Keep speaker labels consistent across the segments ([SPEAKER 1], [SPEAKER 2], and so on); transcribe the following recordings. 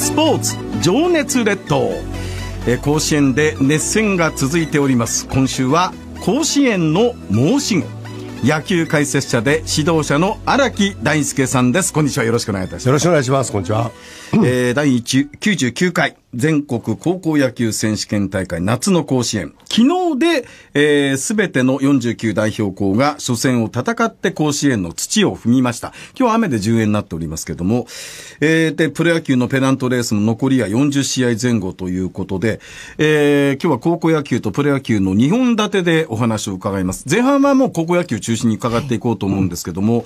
[SPEAKER 1] スポーツ情熱列島、え甲子園で熱戦が続いております今週は甲子園の申し子野球解説者で指導者の荒木大輔さんです。こんにちは。よろしくお願いいたします。よろしくお願いします。こんにちは。えー、第99回全国高校野球選手権大会夏の甲子園。昨日で、えー、べての49代表校が初戦を戦って甲子園の土を踏みました。今日は雨で10円になっておりますけども、えー、で、プロ野球のペナントレースも残りは40試合前後ということで、えー、今日は高校野球とプロ野球の2本立てでお話を伺います。前半はもう高校野球中心に伺っていこうと思うんですけども、はい、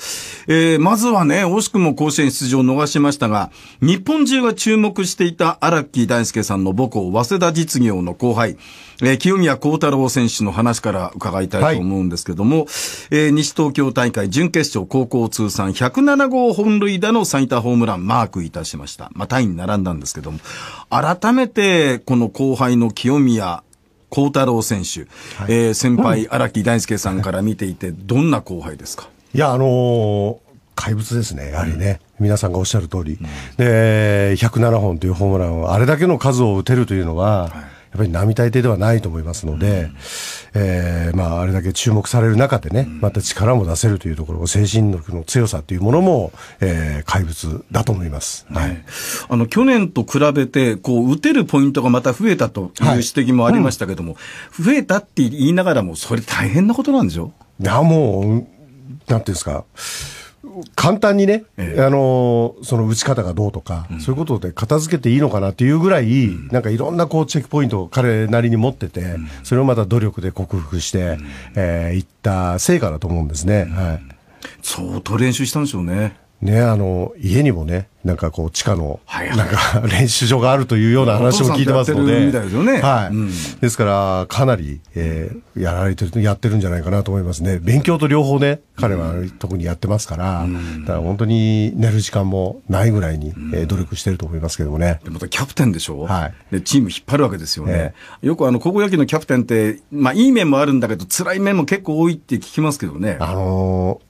[SPEAKER 1] えー、まずはね、惜しくも甲子園出場を逃しましたが、日本中が注目していた荒木大輔さんの母校、早稲田実業の後輩、えー、清宮幸太郎選手の話から伺いたいと思うんですけども、はい、えー、西東京大会準決勝高校通算107号本塁打の最多ホームランマークいたしました。まあ、タイに並んだんですけども、改めて、この後輩の清宮幸太郎選手、はい、えー、先輩、荒木大輔さんから見ていて、どんな後輩ですか
[SPEAKER 2] いや、あのー、怪物ですね、やはりね。皆さんがおっしゃる通り、うん、で107本というホームランをあれだけの数を打てるというのは、はい、やっぱり並大抵ではないと思いますので、うん、えー、まあ、あれだけ注目される中でね、うん、また力も出せるというところ、精神力の強さというものも、えー、怪物だと思います、はい、
[SPEAKER 1] あの去年と比べてこう、打てるポイントがまた増えたという指摘もありましたけども、はいうん、増えたって言いながらも、それ、大変なことなんでしょいやもう、なんていうんですか。簡単にね、ええ、あのその打ち方がどうとか、
[SPEAKER 2] うん、そういうことで片付けていいのかなっていうぐらい、うん、なんかいろんなこうチェックポイントを彼なりに持ってて、うん、それをまた努力で克服して、うん、えー、いった成果だと思うんですね。はい、相当練習したんでしょうね。ね、あの家にもね、なんかこう、地下の、なんか 練習場があるというような話も聞いてますので、ですから、かなり、えー、やられてる、やってるんじゃないかなと思いますね、勉強と両方ね、彼は特にやってますから、うん、だから本当に寝る時間もないぐらいに、うえ努
[SPEAKER 1] 力してると思いますけどもね。でまたキャプテンでしょ、はい、でチーム引っ張るわけですよね。えー、よくあの高校野球のキャプテンって、まあ、いい面もあるんだけど、辛い面も結構多いって聞きますけどね。あの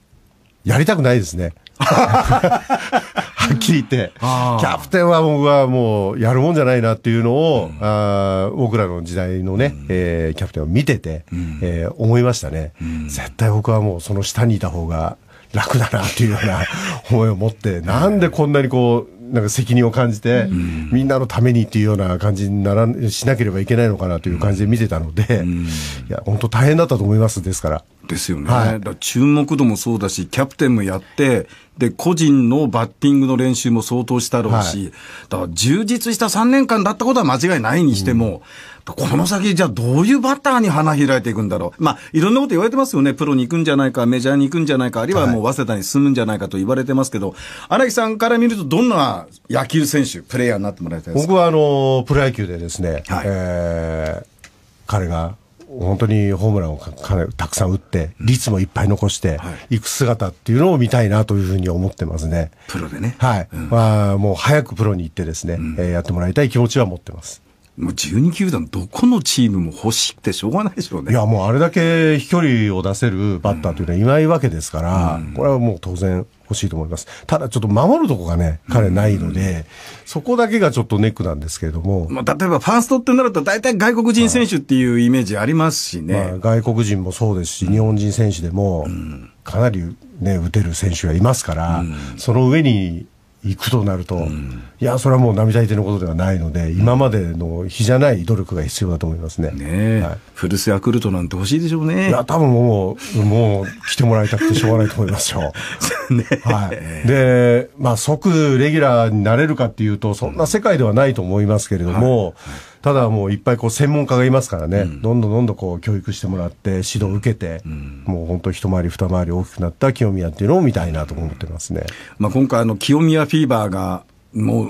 [SPEAKER 1] ー、やりたくないですね。はっきり言って。キャ
[SPEAKER 2] プテンは僕はもうやるもんじゃないなっていうのを、うん、あ僕らの時代のね、うん、えー、キャプテンを見てて、うん、えー、思いましたね、うん、絶対僕はもうその下にいた方が楽だなっていうような 思いを持って、なんでこんなにこう、なんか責任を感じて、みんなのためにっていうような感じにならしなければいけないのかなという感じで見てたので、いや、本当大変だったと思います、ですから。ですよね、はい、
[SPEAKER 1] だ注目度もそうだし、キャプテンもやって、で個人のバッティングの練習も相当したろうし、はい、だから充実した3年間だったことは間違いないにしても、うん、この先、じゃあどういうバッターに花開いていくんだろう、まあ、いろんなこと言われてますよね、プロに行くんじゃないか、メジャーに行くんじゃないか、あるいはもう早稲田に進むんじゃないかと言われてますけど、荒、はい、木さんから見ると、どんな野球選手、プレーヤーになってもらいたいですか僕
[SPEAKER 2] はあのプロ野球でですね、はい、えー、彼が本当にホームランをかなりたくさん打って、率もいっぱい残していく姿っていうのを見たいなというふうに思ってますね。プロでね。はい。うん、まあ、もう早くプロに行ってですね、うん、えー、やってもらいたい気持ちは持ってます。もう12球団、どこのチームも
[SPEAKER 1] 欲しくてしょうがないでしょうね。
[SPEAKER 2] いや、もうあれだけ飛距離を出せるバッターというのはいないわけですから、うん、これはもう当然欲しいと思います。ただちょっと守るとこがね、彼ないので、うん
[SPEAKER 1] そこだけがちょっとネックなんですけれども。まあ、例えばファーストってなると大体外国人選手っていうイメージありますしね。まあ、
[SPEAKER 2] 外国人もそうですし、日本人選手でも、かなりね、打てる選手はいますから、その上に行くとなると、うん、いやそれはもう並大抵のことではないので、うん、今までの比じゃない努力が必要だと思いますねね、はい、
[SPEAKER 1] 古巣ヤクルトなんて欲しいでしょうねいや
[SPEAKER 2] 多分もうもう来てもらいたくてしょうがないと思いますよ、
[SPEAKER 1] ね、はい、で、まあ、即レギュラーになれるかっ
[SPEAKER 2] ていうとそんな世界ではないと思いますけれども、うんはいただもういっぱいこう専門家がいますからね、うん、どんどんどんどんこう教育してもらって指導を受けて、うん、もう本当一回り二回り大きくなっ
[SPEAKER 1] た清宮っていうのを見たいなと思ってますね。まあ今回あの清宮フィーバーがもう、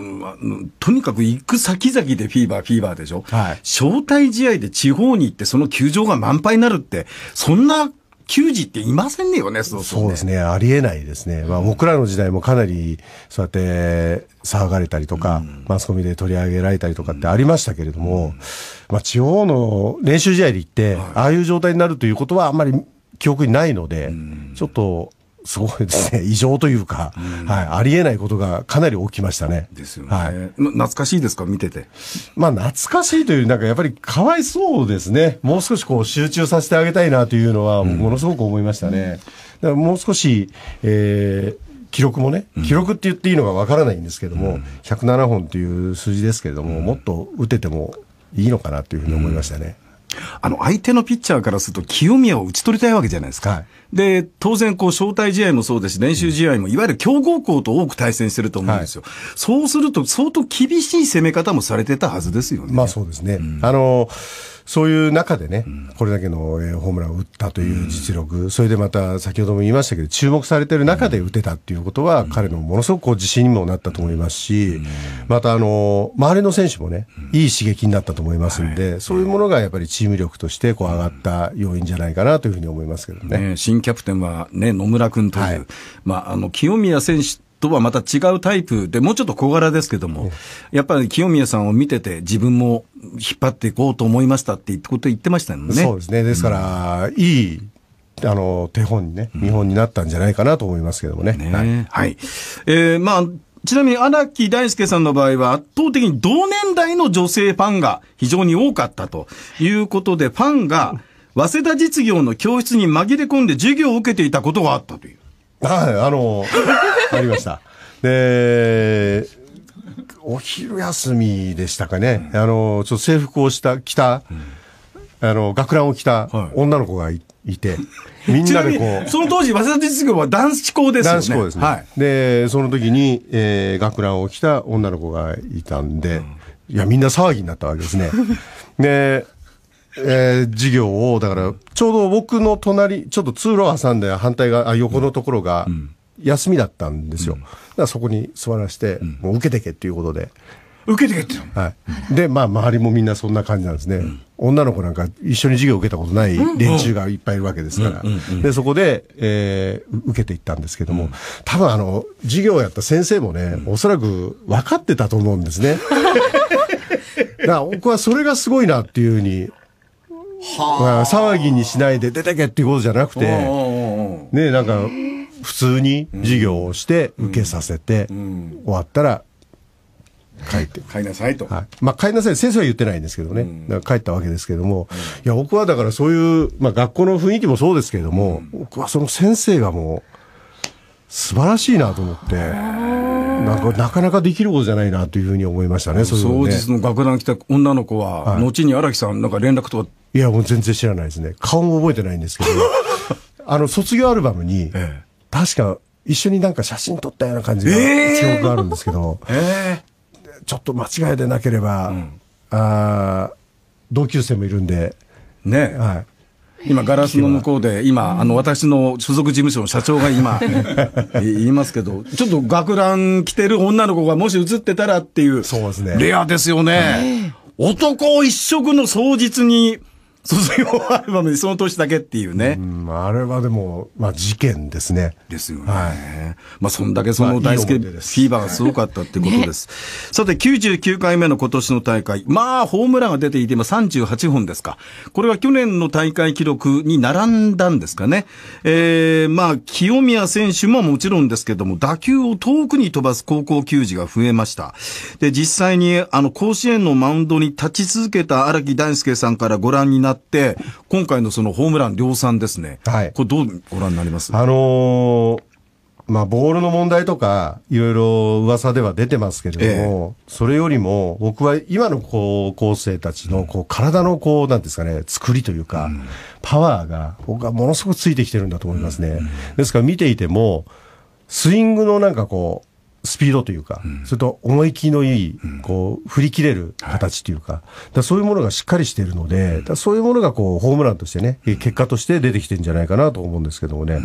[SPEAKER 1] とにかく行く先々でフィーバー、フィーバーでしょ、はい、招待試合で地方に行って、その球場が満杯になるって、そんな球児っていませんねよね、そう、ね、そうですね。あ
[SPEAKER 2] りえないですね。まあ、僕らの時代もかなり、そうやって騒がれたりとか、うん、マスコミで取り上げられたりとかってありましたけれども、うん、まあ、地方の練習試合で行って、はい、ああいう状態になるということはあんまり記憶にないので、うん、ちょっと、ごいですね、異常というか、うん、はい、ありえないことがかなり起きましたね。ですよね。はい、懐かしいですか、見てて。まあ、懐かしいというより、なんかやっぱりかわいそうですね、もう少しこう集中させてあげたいなというのは、ものすごく思いましたね。うん、だからもう少し、えー記録もね、記録って言っていいのがわからないんですけども、うん、107
[SPEAKER 1] 本という数字ですけれども、もっと打ててもいいのかなというふうに思いましたね。あの、相手のピッチャーからすると清宮を打ち取りたいわけじゃないですか。はい、で、当然、こう、招待試合もそうですし、練習試合も、いわゆる強豪校と多く対戦してると思うんですよ。はい、そうすると、相当厳しい攻め方もされてたはずですよね。まあそうですね。うん、あのそうい
[SPEAKER 2] う中でね、これだけの、ホームランを打ったという実力、それでまた先ほども言いましたけど、注目されてる中で打てたっていうことは、彼のものすごく自信にもなったと思いますし、また、あの周りの選手もね、いい刺激になったと思いますんで、そういうものがやっぱりチ
[SPEAKER 1] ーム力としてこう上がった要因じゃないかなというふうに思いますけどね。ね新キャプテンは、ね、野村君という、はい、まあ、あの清宮選手とはまた違うタイプで、もうちょっと小柄ですけども、やっぱり清宮さんを見てて、自分も引っ張っていこうと思いましたってこと言ってましたよね。そうですね。ですか
[SPEAKER 2] ら、うん、いいあの手本にね、見本になったん
[SPEAKER 1] じゃないかなと思いますけどもね。ねはい、はい、えー、まあ、ちなみに荒木大輔さんの場合は圧倒的に同年代の女性ファンが非常に多かったということで、ファンが早稲田実業の教室に紛れ込んで授業を受けていたことがあったという。
[SPEAKER 2] はい、あの、ありました。で、お昼休みでしたかね。うん、あの、ちょっと制服をした、着た、うん、あの、学ランを着た女の子がいて、みんなでこう。
[SPEAKER 1] その当時、早稲田実業は男子校ですよね。男子校ですね。は
[SPEAKER 2] い、で、その時に、えー、学ランを着た女の子がいたんで、うんいや、みんな騒ぎになったわけですね。で、えー、事業を、だから、ちょうど僕の隣、ちょっと通路を挟んで反対側、あ横のところが、休みだったんですよ。うん、だからそこに座らして、うん、もう受けてけっていうことで。受けてけって、はい、で、まあ、周りもみんなそんな感じなんですね。うん、女の子なんか一緒に授業を受けたことない連中がいっぱいいるわけですから。で、そこで、えー、受けていったんですけども、多分あの、授業をやった先生もね、おそらく分かってたと思うんですね。僕はそれがすごいなっていうふうに騒ぎにしないで出てけっていうことじゃなくて、
[SPEAKER 1] ね、
[SPEAKER 2] なんか、普通に授業をして受けさせて、終わったら帰って。帰りなさいと。はい。まあ、帰いなさい。先生は言ってないんですけどね。うん、だから帰ったわけですけども。うん、いや、僕はだからそういう、まあ、学校の雰囲気もそうですけれども、うん、僕はその先生がもう、素晴らしいなと思って、なんか、なかなかできることじゃないなというふうに思いましたね、そうね。当日
[SPEAKER 1] の学団来た女の子は、はい、後に荒木さん、なんか連絡とかいや、もう全然知らないですね。顔も覚えてないんですけど、あの、卒業アルバムに、ええ、
[SPEAKER 2] 確か一緒になんか写真撮ったような感じが、記憶があるんですけど、えー、ちょっと間違いでなければ、うん、あ同級生もいるんで、
[SPEAKER 1] ね。はい今、ガラスの向こうで、今、あの、私の所属事務所の社長が今、言 いますけど、ちょっと学ラン着てる女の子がもし映ってたらっていう。そうですね。レアですよね。男一色の双日に、卒業アルバムにその年だけっていうね。うん、あれはでも、まあ事件ですね。ですよね。はい、まあそんだけその大輔フィーバーがすごかったってことです。ね、さて、99回目の今年の大会。まあ、ホームランが出ていて今38本ですか。これは去年の大会記録に並んだんですかね。えー、まあ、清宮選手ももちろんですけども、打球を遠くに飛ばす高校球児が増えました。で、実際にあの甲子園のマウンドに立ち続けた荒木大輔さんからご覧になって、今回のそのホームラン量産ですね。はい。これどうご覧になりますあのー、まあ、ボールの問題とか、いろいろ噂では出てますけれど
[SPEAKER 2] も、それよりも、僕は今の高校生たちの、こう、体の、こう、なんですかね、作りというか、パワーが、僕はものすごくついてきてるんだと思いますね。ですから見ていても、スイングのなんかこう、スピードというか、うん、それと思い切りのいい、こう、振り切れる形というか、だそういうものがしっかりしているので、だそういうものがこう、ホームランとしてね、結果として出てきてるんじゃないかなと思うんですけどもね。はい、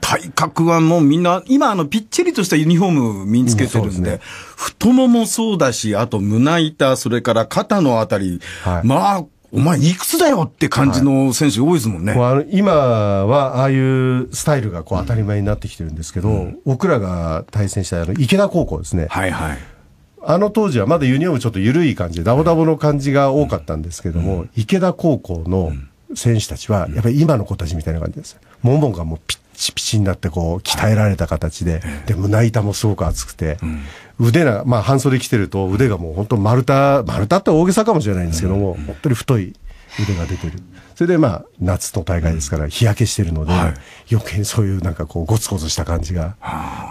[SPEAKER 2] 体
[SPEAKER 1] 格はもうみんな、今あの、ぴっちりとしたユニフォーム身につけてるんで、うんでね、太もももそうだし、あと胸板、それから肩のあたり、はい、まあ、お前いくつだよって感じの選手多いですもんね。はい、今はああいうスタイルがこう当たり前
[SPEAKER 2] になってきてるんですけど、うん、僕らが対戦したあの池田高校ですね。はいはい。あの当時はまだユニホームちょっと緩い感じ、ダボダボの感じが多かったんですけども、うん、池田高校の選手たちは、やっぱり今の子たちみたいな感じです。ももがもうピッチピチになってこう、鍛えられた形で、で、胸板もすごく厚くて、腕が、まあ半袖着てると腕がもう本当丸太、丸太って大げさかもしれないんですけども、本当に太い腕が出てる。それでまあ、夏の大会ですから日焼けしてるので、余計にそういうなんかこう、ごつごつした感じが、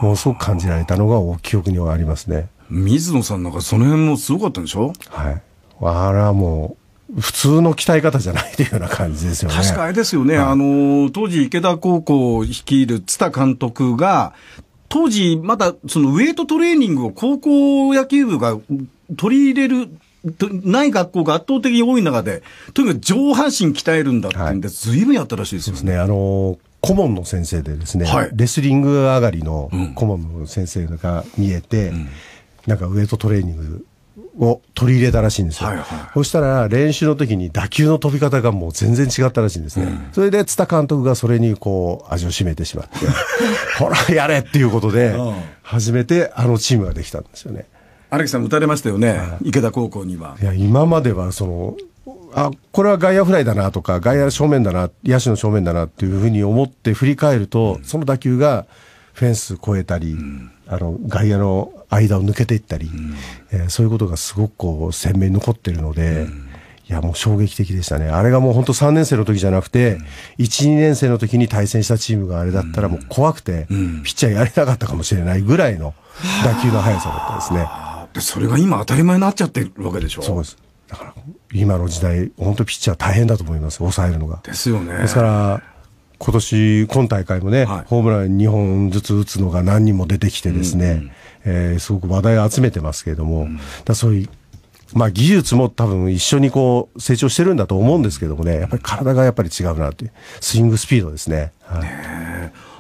[SPEAKER 2] もうすごく感じられたのが記憶にはありますね。
[SPEAKER 1] 水野さん
[SPEAKER 2] なんかその辺もすごかったんでしょはい。あれはもう、普通の鍛え方じゃないというような感じですよね。確
[SPEAKER 1] かあれですよね。はい、あの、当時池田高校を率いる津田監督が、当時まだそのウェイトトレーニングを高校野球部が取り入れる、ない学校が圧倒的に多い中で、とにかく上半身鍛えるんだってんで、ずいぶんやったらしいですよね。ですね。あの、顧問の先生でですね、はい、レ
[SPEAKER 2] スリング上がりの顧問の先生が見えて、うんうん、なんかウェイトトレーニングを取り入れたらしいんですよ、はいはい、そしたら練習の時に打球の飛び方がもう全然違ったらしいんですね、うん、それで津田監督がそれにこう味を占めてしまって ほらやれっていうことで初めてあのチームができたんですよね
[SPEAKER 1] 荒木さん打たれましたよね、池田高校に
[SPEAKER 2] はいや今まではそのあこれは外野フライだなとか外野正面だな野手の正面だなっていうふうに思って振り返ると、うん、その打球がフェンス越えたり、うんあの外野の間を抜けていったり、うん、えー、そういうことがすごくこう鮮明に残ってるので、うん、いやもう衝撃的でしたねあれがもう本当3年生の時じゃなくて、うん、12年生の時に対戦したチームがあれだったらもう怖くて、ピッチャーやれなかったかもしれないぐらいの打球の速さだったですね。でそれが今当たり前になっちゃってるわけでしょそうですだから今の時代本当ピッチャー大変だと思います抑えるのがですよねですから今年今大会もね、はい、ホームラン2本ずつ打つのが何人も出てきてですね、うんうん、えー、すごく話題を集めてますけれども、うん、だそういう、まあ、技術も多分一緒にこう成長してるんだと思うんですけども
[SPEAKER 1] ね、やっぱり体がやっぱり違うなっていう、スイングスピードですね。はい、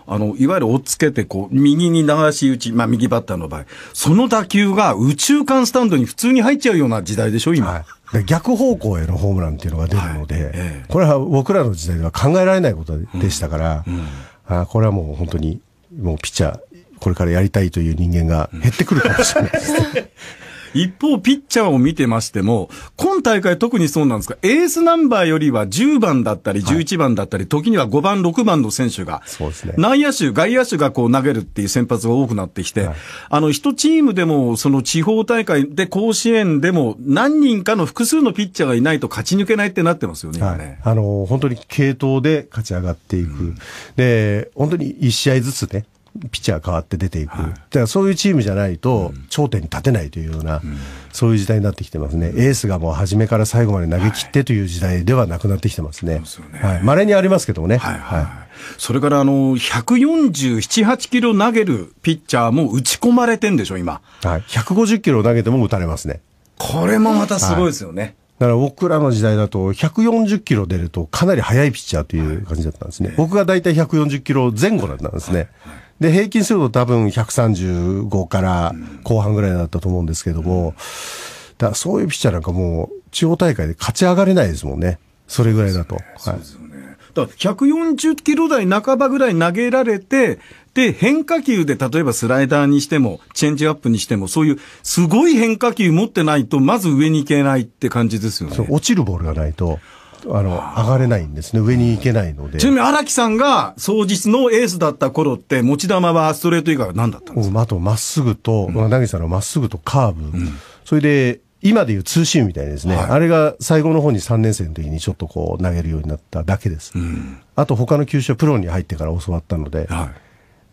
[SPEAKER 1] あの、いわゆる追っつけて、こう、右に流し打ち、まあ、右バッターの場合、その打球が宇宙間スタンドに普通に入っちゃうような時代でしょ、今。はい
[SPEAKER 2] 逆方向へのホームランっていうのが出るので、はいええ、これは僕らの時代では考えられないことでしたから、うんうん、あこれはもう本当に、もうピッチャー、これからやりたいという人間が減ってくるかもしれないです
[SPEAKER 1] ね。一方、ピッチャーを見てましても、今大会特にそうなんですが、エースナンバーよりは10番だったり、11番だったり、はい、時には5番、6番の選手が、そうですね、内野手、外野手がこう投げるっていう先発が多くなってきて、はい、あの、一チームでも、その地方大会で甲子園でも、何人かの複数のピッチャーがいないと勝ち抜けないってなってますよね、はい、ねあ
[SPEAKER 2] の、本当に系統で勝ち上がっていく。うん、
[SPEAKER 1] で、本当に1試合ずつ
[SPEAKER 2] ね、ピッチャー変わって出ていく、はい、だからそういうチームじゃないと、頂点に立てないというような、うん、そういう時代になってきてますね、うん、エースがもう初めから最後まで投げ切ってという時代ではなくなって
[SPEAKER 1] きてますね、まれ、はい、にありますけどもね。はい、はい、それからあの147、8キロ投げるピッチャーも打ち込まれてんでしょ、今、はい、150キロ投げても
[SPEAKER 2] 打たれますねこれもまたすごいですよね。だから僕らの時代だと140キロ出るとかなり速いピッチャーという感じだったんですね。僕が大体140キロ前後だったんですね。はいはいで、平均すると多分135から後半ぐらいだったと思うんですけども、だそういうピッチャーなんかもう、地方大会で勝ち上がれないですもんね。それぐら
[SPEAKER 1] いだと。そうですよね。だから140キロ台半ばぐらい投げられて、で、変化球で例えばスライダーにしても、チェンジアップにしても、そういうすごい変化球持ってないと、まず上に行けないって感じですよね。落ちるボールがないと。あの、上がれないんですね。上に行けないので。ちなみに荒木さんが、総日のエースだった頃って、持ち球はストレート以外は
[SPEAKER 2] 何だったんですかあと、まっすぐと、うん、投げたのまっすぐとカーブ。うん、それで、今でいうツーシームみたいですね、はい、あれが最後の方に3年生の時にちょっとこう投げるようになっただけです。うん、あと他の球種はプロに入ってから教わったので、は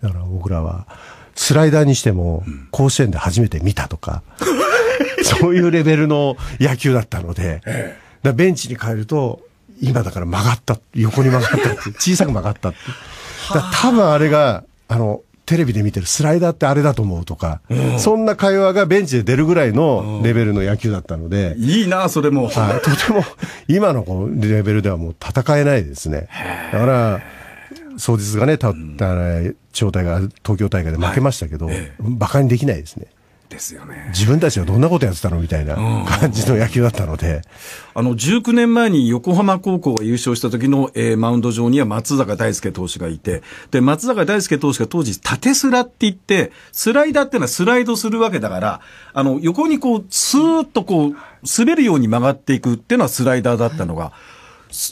[SPEAKER 2] い、だから僕らはスライダーにしても甲子園で初めて見たとか、うん、そういうレベルの野球だったので、ええだベンチに帰ると、今だから曲がった、横に曲がったっ小さく曲がったっだ多分あれが、あの、テレビで見てるスライダーってあれだと思うとか、うん、そんな会話がベンチで出るぐらいのレベルの野球だったので。うん、いいな、それも。はい、とても、今のこのレベルではもう戦えないですね。だから、総日がね、たった、地方大会、東京大会で負けましたけど、はい、馬鹿にできないですね。ですよね自分たちはどんなことやってたのみたいな感じの野球だった
[SPEAKER 1] ので、あの19年前に横浜高校が優勝した時の、えー、マウンド上には松坂大輔投手がいてで松坂大輔投手が当時縦スラって言ってスライダーってのはスライドするわけだからあの横にこうスーッとこう滑るように曲がっていくっていうのはスライダーだったのが、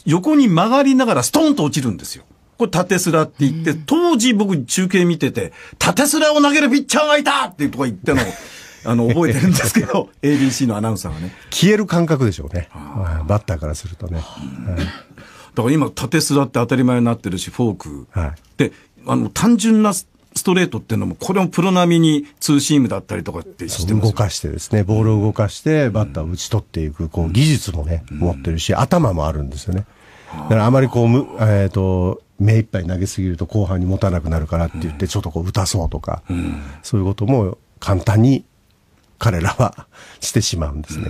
[SPEAKER 1] 横に曲がりながらストンと落ちるんですよ。これ縦スラって言って、当時僕中継見てて、縦スラを投げるピッチャーがいたっていうとこ言ってのを、あの、覚えてるんですけど、ABC のアナウンサーがね。消える感覚でしょうね。バッターからするとね。はい、だから今、縦スラって当たり前になってるし、フォーク。はい、で、あの、単純なストレートっていうのも、これもプロ並みにツーシームだったりとかってして
[SPEAKER 2] 動かしてですね、ボールを動かして、バッターを打ち取っていく、こう、技術もね、持ってるし、頭もあるんですよね。だからあまりこう、むえっ、ー、と、目いっぱい投げすぎると後半に持たなくなるからって言って、ちょっとこう打たそうとか、うん、そういうことも簡単に彼らはしてしまうんですね。はい、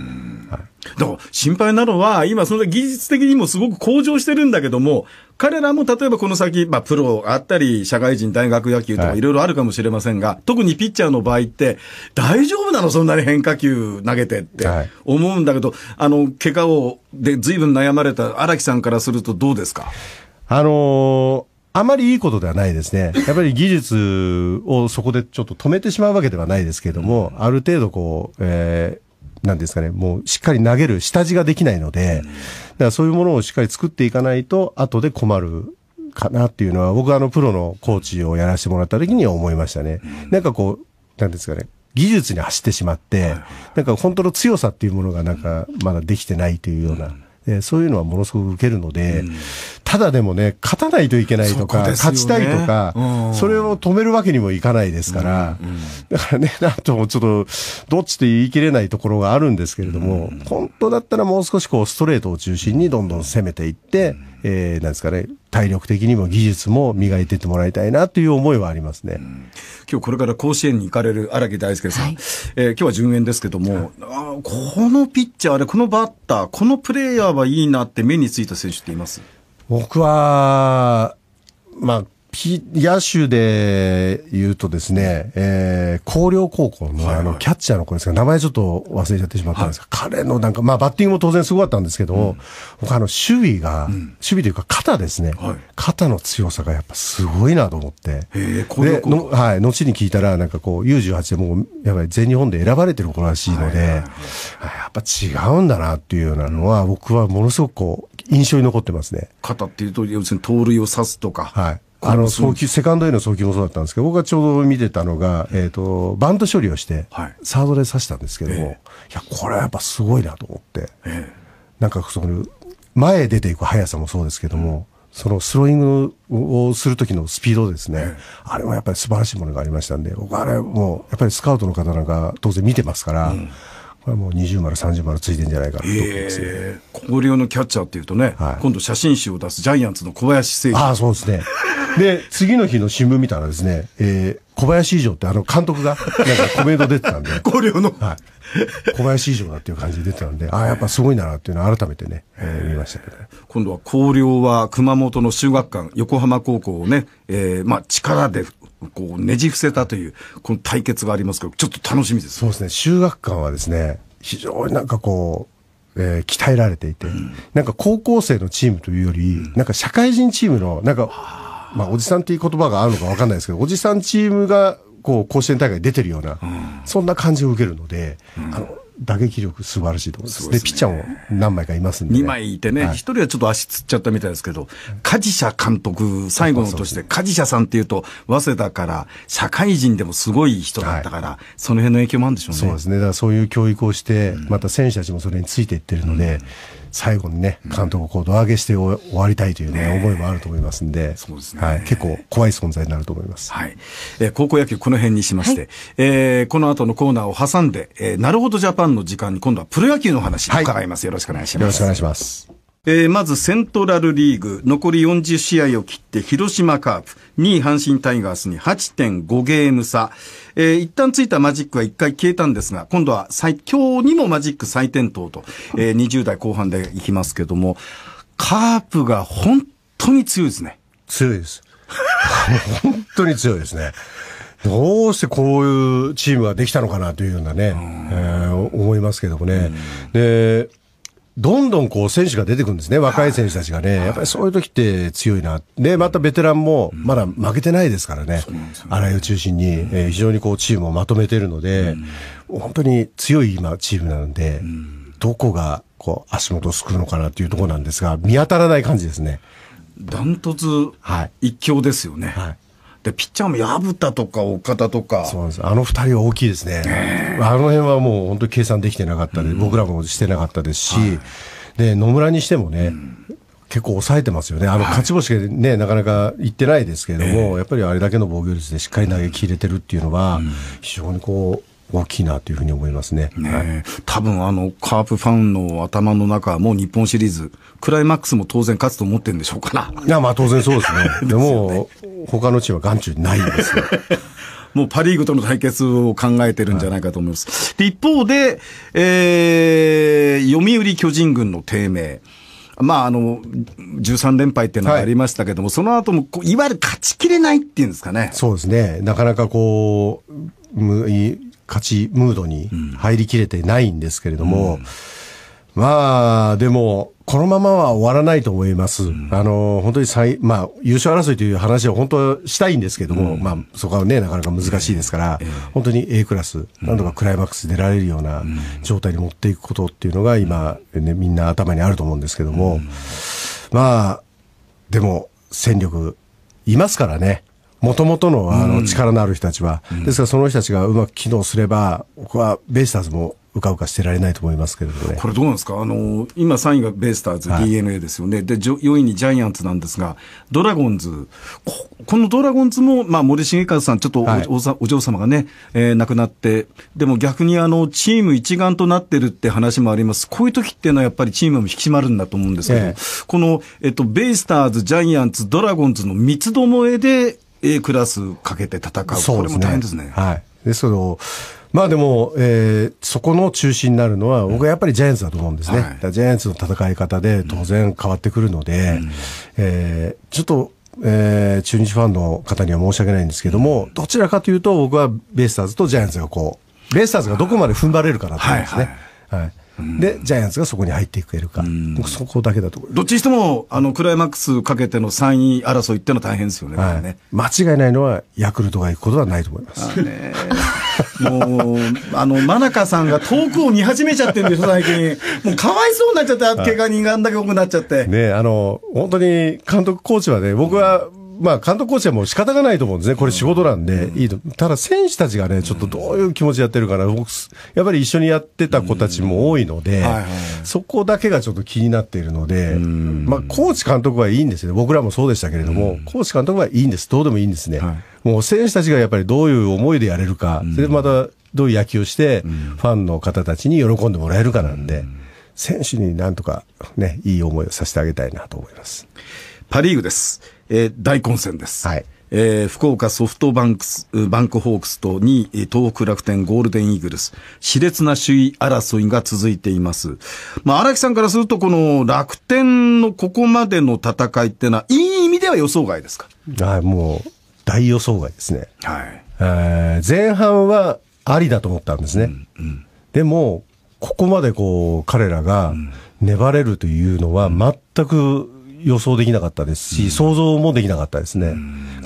[SPEAKER 1] だから心配なのは、今その技術的にもすごく向上してるんだけども、彼らも例えばこの先、まあプロあったり、社会人、大学野球とかいろいろあるかもしれませんが、はい、特にピッチャーの場合って、大丈夫なのそんなに変化球投げてって思うんだけど、はい、あの、怪我をで随分悩まれた荒木さんからするとどうですかあのーあまりいいことではないですね。やっぱり技
[SPEAKER 2] 術をそこでちょっと止めてしまうわけではないですけれども、ある程度こう、えー、なんですかね、もうしっかり投げる下地ができないので、だからそういうものをしっかり作っていかないと、後で困るかなっていうのは、僕はあの、プロのコーチをやらせてもらった時には思いましたね。なんかこう、なんですかね、技術に走ってしまって、なんか本当の強さっていうものがなんかまだできてないというようなえー、そういうのはものすごく受けるので、うん、ただでもね、勝たないといけないとか、ね、勝ちたいとか、それを止めるわけにもいかないですから、うん、だからね、なんともちょっと、どっちと言い切れないところがあるんですけれども、本当だったらもう少しこう、ストレートを中心にどんどん攻めていって、えー、なんですかね、体力的にも技術も磨いていってもらいたいなという思いはありま
[SPEAKER 1] すね、う今日これから甲子園に行かれる荒木大輔さん、はい、えー、今日は順延ですけども、はい、あこのピッチャーで、このバッター、このプレーヤーはいいなって目についた選手っています
[SPEAKER 2] 僕は、まあ、野手で言うとですね、えー、広陵高校のあのキャッチャーの子ですが、名前ちょっと忘れちゃってしまったんですが、はい、彼のなんか、まあバッティングも当然すごかったんですけど、うん、僕あの守備が、うん、守備というか肩ですね、はい、肩の強さがやっぱすごいなと思って、えー、での、はい、後に聞いたら、なんかこう U18 でもう、やぱり全日本で選ばれてる子らしいので、はいはいはいやっぱ違うんだなっていうようなのは、僕はものすごくこう、印象に残って
[SPEAKER 1] ますね。肩っていうと、要するに盗塁を刺すとか、はい、あの送球
[SPEAKER 2] セカンドへの送球もそうだったんですけど僕がちょうど見てたのが、えーと、バント処理をして、サードで刺したんですけども、えー、いやこれはやっぱすごいなと思って、えー、なんかその前へ出ていく速さもそうですけども、うん、そのスローイングをする時のスピードですね、えー、あれはやっぱり素晴らしいものがありましたんで僕あれもうやっぱりスカウトの方なんか当然見てますから。うんこれはもう20丸、30丸ついてんじゃないかなと思います、ねえ
[SPEAKER 1] ー、小のキャッチャーっていうとね、はい、今度写真集を出すジャイアンツの小林誠ああ、そうですね。で、次の日の新聞見たらですね、
[SPEAKER 2] えー、小林以上ってあの監督がなんかコメント出てたんで。小陵の、はい、小林以上だっていう感じで出てたんで、ああ、やっぱすごいなっていうのを改めてね、えー、見ましたけど、ね、
[SPEAKER 1] 今度は広陵は熊本の修学館、横浜高校をね、えー、まあ力でこうねじ伏せたという、この対決がありますけど、ちょっと楽しみです。そうですね。修学館はですね、
[SPEAKER 2] 非常になんかこう、えー、鍛えられていて、うん、なんか高校生のチームというより、うん、なんか社会人チームの、なんか、まあ、おじさんっていう言葉があるのかわかんないですけど、おじさんチームが、こう、甲子園大会に出てるような、うん、そんな感じを受けるので、あの、打撃力素晴らしいと思います。で、ね、ピッチャーも
[SPEAKER 1] 何枚かいますんで、ね。2枚いてね、一、はい、人はちょっと足つっちゃったみたいですけど、梶社監督、最後の年でて、梶社さんっていうと、早稲田から、社会人でもすごい人だったから、はい、その辺の影響もあるんでしょうね。そうですね。だからそういう教育を
[SPEAKER 2] して、また選手たちもそれについていってるので、うん最後にね、監督をこう、胴上げして終
[SPEAKER 1] わりたいという、ねね、思いもあると思いますんで、そうですね、はい、結構怖い存在になると思います。はい。えー、高校野球この辺にしまして、はい、えー、この後のコーナーを挟んで、えー、なるほどジャパンの時間に今度はプロ野球の話伺います。はい、よろしくお願いします。よろしくお願いします。えー、まずセントラルリーグ、残り40試合を切って広島カープ、2位阪神タイガースに8.5ゲーム差。えー、一旦ついたマジックは一回消えたんですが、今度は最強にもマジック再点灯と、えー、20代後半でいきますけども、カープが本当に強いですね。強いです。本当に強いですね。
[SPEAKER 2] どうしてこういうチームができたのかなというようなね、えー、思いますけどもね。で、どんどんこう選手が出てくるんですね、若い選手たちがね、やっぱりそういう時って強いな、でまたベテランもまだ負けてないですからね、荒井、ね、を中心に、え非常にこうチームをまとめてるので、本当に強い今、チームなので、どこがこう足元をすくうのかなっていうところなんですが、見当たらない感じです
[SPEAKER 1] ね。ダントツ一強ですよね。はい、はいでピッチャーも薮田とか岡田とかそうなんですあの2人は大きいですね、え
[SPEAKER 2] ー、あの辺はもう本当に計算できてなかったで、うん、僕らもしてなかったですし、はい、で野村にしてもね、うん、結構抑えてますよね、あの勝ち星がね、はい、なかなかいってないですけれども、えー、やっぱりあれだけの防御率でしっか
[SPEAKER 1] り投げ切れてるっていうのは、非常にこう、大きいなというふうに思いますね。ね、多分あのカープファンの頭の中はもう日本シリーズ、クライマックスも当然勝つと思ってるんでしょうから。いや、まあ当然そうですね。ででも、他のチームは眼中にないんですよ。もうパ・リーグとの対決を考えてるんじゃないかと思います。はい、一方で、えー、読売巨人軍の低迷。まあ、あの、13連敗っていうのがありましたけども、はい、その後もいわゆる勝ちきれないっていうんですかね。そうですね。
[SPEAKER 2] なかなかこう、勝ちムードに入りきれてないんですけれども、うん、まあ、でも、このままは終わらないと思います。うん、あの、本当に最、まあ、優勝争いという話を本当はしたいんですけども、うん、まあ、そこはね、なかなか難しいですから、えーえー、本当に A クラス、なんとかクライマックス出られるような状態に持っていくことっていうのが今、ね、みんな頭にあると思うんですけども、まあ、でも、戦力、いますからね。もともとのあの力のある人たちは、ですからその人たちがうまく機能すれば、僕はベイスターズもうかうかし
[SPEAKER 1] てられないと思いますけれども、ね、これどうなんですかあの、今3位がベイスターズ、はい、DNA ですよね。で、4位にジャイアンツなんですが、ドラゴンズ、ここのドラゴンズも、まあ、森重和さん、ちょっとおはい、おお嬢様がね、えー、亡くなって、でも逆にあの、チーム一丸となってるって話もあります。こういう時っていうのはやっぱりチームも引き締まるんだと思うんですけど、ええ、この、えっと、ベイスターズ、ジャイアンツ、ドラゴンズの三つどもえで、A クラスかけて戦う。そうですね。これも大変ですね。
[SPEAKER 2] はい。で、その、まあでも、えー、そこの中心になるのは、僕はやっぱりジャイアンツだと思うんですね。はい、ジャイアンツの戦い方で当然変わってくるので、うん、えー、ちょっと、えー、中日ファンの方には申し訳ないんですけども、どちらかというと僕はベイスターズとジャイアンツがこう、ベイスターズがどこまで踏ん張れるかなと思うんですね。はい、はいはいで、ジャイアンツがそこに入っていけるか、そこだけだと
[SPEAKER 1] どっちにしても、あのクライマックスかけての3位争いってのは大変ですよね、はい、ね
[SPEAKER 2] 間違いないのは、ヤクルトが行くことはないと思いま
[SPEAKER 1] す。もう、あの、真中さんが遠くを見始めちゃってるんでしょ、最近。もうかわいそうになっちゃって、怪我人があんだけ多くなっちゃって。
[SPEAKER 2] ねあの、本当に監督、コーチはね、僕は、うんまあ、監督コーチはもう仕方がないと思うんですね。これ仕事なんで、いいと。ただ、選手たちがね、ちょっとどういう気持ちやってるかな。僕、やっぱり一緒にやってた子たちも多いので、そこだけがちょっと気になっているので、まあ、コーチ監督はいいんですよね。僕らもそうでしたけれども、コーチ監督はいいんです。どうでもいいんですね。もう、選手たちがやっぱりどういう思いでやれるか、それでまた、どういう野球をして、ファンの方たちに喜んでもらえるかなんで、選手になんとかね、いい思いをさせてあげたいなと思います。
[SPEAKER 1] パリーグです。えー、大混戦です。はい。えー、福岡ソフトバンクス、バンクホークスと2位、東北楽天ゴールデンイーグルス。熾烈な首位争いが続いています。まあ、荒木さんからすると、この楽天のここまでの戦いってのは、いい意味では予想外ですかはい、もう、大予想外ですね。は
[SPEAKER 2] い。えー、前半はありだと思ったんですね。うんうん、でも、ここまでこう、彼らが粘れるというのは全く予想できなかったですし、想像もできなかったですね。